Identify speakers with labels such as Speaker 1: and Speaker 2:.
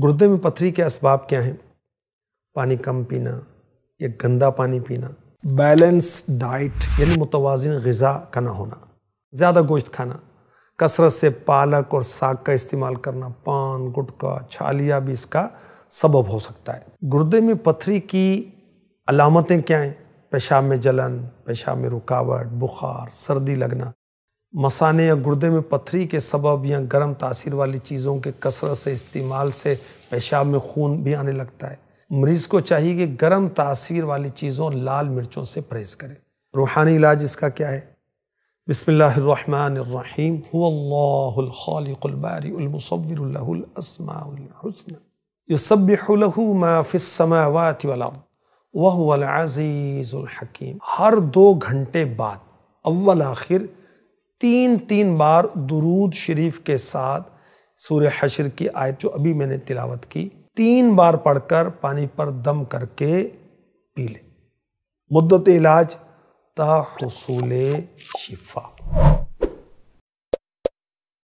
Speaker 1: गुर्दे में पथरी के इसबाब क्या हैं पानी कम पीना या गंदा पानी पीना बैलेंस डाइट यानी मुतवाजन गज़ा का ना होना ज़्यादा गोश्त खाना कसरत से पालक और साग का इस्तेमाल करना पान गुटखा छालिया भी इसका सबब हो सकता है गुर्दे में पथरी की अलामतें क्या हैं पेशाब में जलन पेशाब में रुकावट बुखार सर्दी लगना मसाने या गुर्दे में पथरी के सबब या गर्म तासीर वाली चीज़ों के कसरत से इस्तेमाल से पेशाब में खून भी आने लगता है मरीज़ को चाहिए कि गर्म तासीर वाली चीज़ों लाल मिर्चों से परहेज़ करें रूहानी इलाज इसका क्या है बसमीम हुल्बारीसमाउलहसन अज़ीज़ुल हकीम हर दो घंटे बाद अव्वल आखिर तीन तीन बार दरूद शरीफ के साथ सूर्य हशर की आयत जो अभी मैंने तिलावत की तीन बार पढ़कर पानी पर दम करके पी लें मुद्दत इलाज ता हसूल शिफा